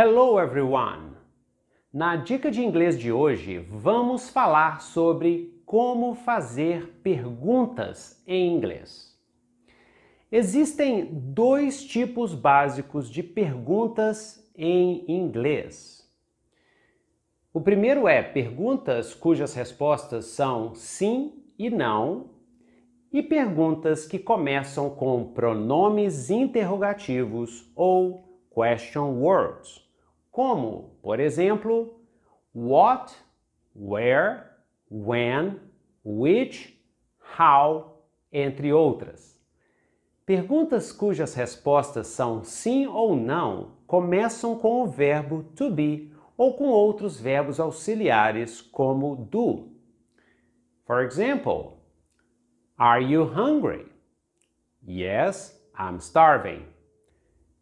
Hello everyone! Na dica de inglês de hoje, vamos falar sobre como fazer perguntas em inglês. Existem dois tipos básicos de perguntas em inglês. O primeiro é perguntas cujas respostas são sim e não, e perguntas que começam com pronomes interrogativos ou question words como, por exemplo, what, where, when, which, how, entre outras. Perguntas cujas respostas são sim ou não começam com o verbo to be ou com outros verbos auxiliares como do. For example, are you hungry? Yes, I'm starving.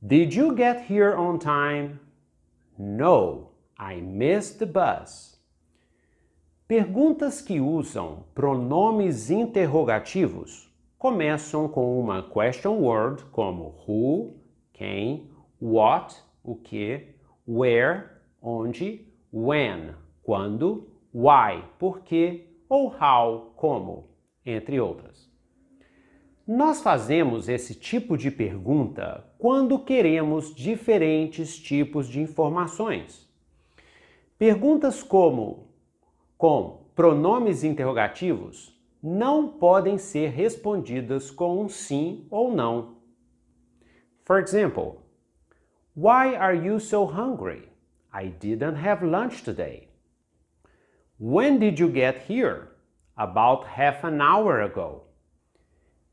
Did you get here on time? No, I missed the bus. Perguntas que usam pronomes interrogativos começam com uma question word como who, quem, what, o que, where, onde, when, quando, why, por quê ou how, como, entre outras. Nós fazemos esse tipo de pergunta quando queremos diferentes tipos de informações. Perguntas como com pronomes interrogativos não podem ser respondidas com um sim ou não. For example, why are you so hungry? I didn't have lunch today. When did you get here? About half an hour ago.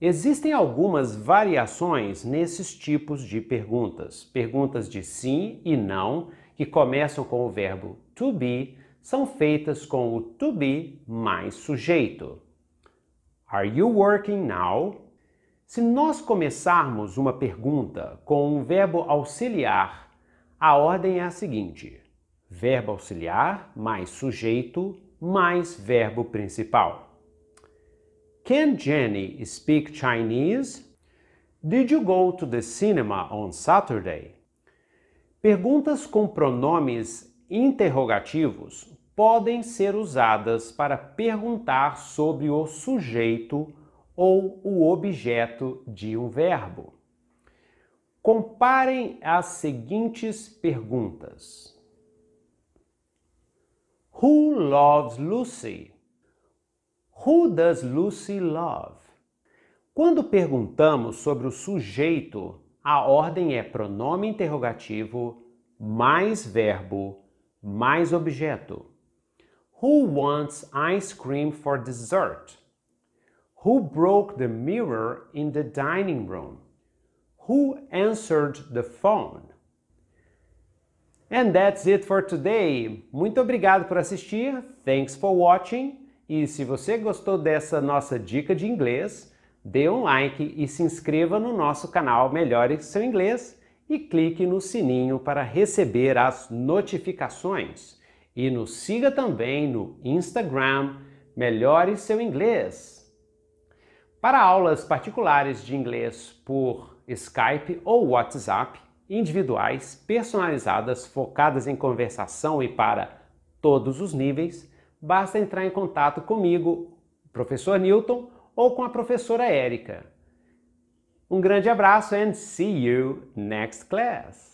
Existem algumas variações nesses tipos de perguntas. Perguntas de sim e não, que começam com o verbo to be, são feitas com o to be mais sujeito. Are you working now? Se nós começarmos uma pergunta com um verbo auxiliar, a ordem é a seguinte: verbo auxiliar mais sujeito mais verbo principal. Can Jenny speak Chinese? Did you go to the cinema on Saturday? Perguntas com pronomes interrogativos podem ser usadas para perguntar sobre o sujeito ou o objeto de um verbo. Comparem as seguintes perguntas: Who loves Lucy? Who does Lucy love? Quando perguntamos sobre o sujeito, a ordem é pronome interrogativo mais verbo mais objeto. Who wants ice cream for dessert? Who broke the mirror in the dining room? Who answered the phone? And that's it for today. Muito obrigado por assistir. Thanks for watching. E se você gostou dessa nossa dica de inglês, dê um like e se inscreva no nosso canal Melhore Seu Inglês e clique no sininho para receber as notificações. E nos siga também no Instagram Melhore Seu Inglês. Para aulas particulares de inglês por Skype ou WhatsApp, individuais, personalizadas, focadas em conversação e para todos os níveis, basta entrar em contato comigo, professor Newton, ou com a professora Érica. Um grande abraço and see you next class!